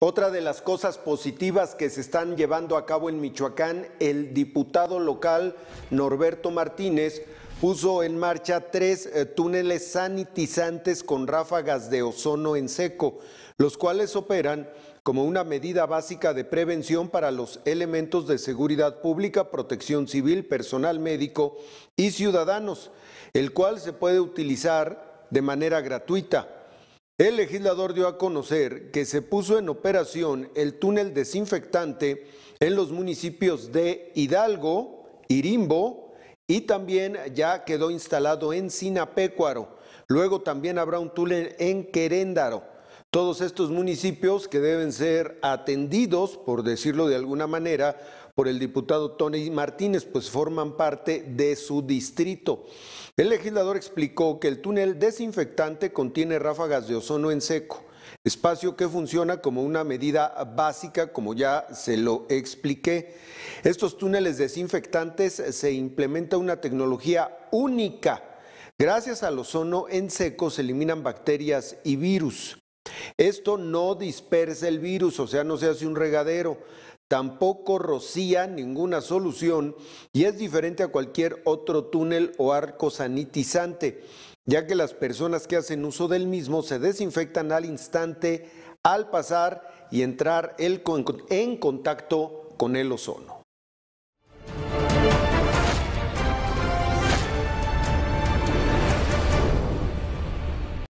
Otra de las cosas positivas que se están llevando a cabo en Michoacán, el diputado local Norberto Martínez puso en marcha tres eh, túneles sanitizantes con ráfagas de ozono en seco, los cuales operan como una medida básica de prevención para los elementos de seguridad pública, protección civil, personal médico y ciudadanos, el cual se puede utilizar de manera gratuita. El legislador dio a conocer que se puso en operación el túnel desinfectante en los municipios de Hidalgo, Irimbo y también ya quedó instalado en Sinapecuaro. Luego también habrá un túnel en Queréndaro. Todos estos municipios que deben ser atendidos, por decirlo de alguna manera, por el diputado Tony Martínez, pues forman parte de su distrito. El legislador explicó que el túnel desinfectante contiene ráfagas de ozono en seco, espacio que funciona como una medida básica, como ya se lo expliqué. Estos túneles desinfectantes se implementa una tecnología única. Gracias al ozono en seco se eliminan bacterias y virus. Esto no dispersa el virus, o sea, no se hace un regadero, tampoco rocía ninguna solución y es diferente a cualquier otro túnel o arco sanitizante, ya que las personas que hacen uso del mismo se desinfectan al instante al pasar y entrar en contacto con el ozono.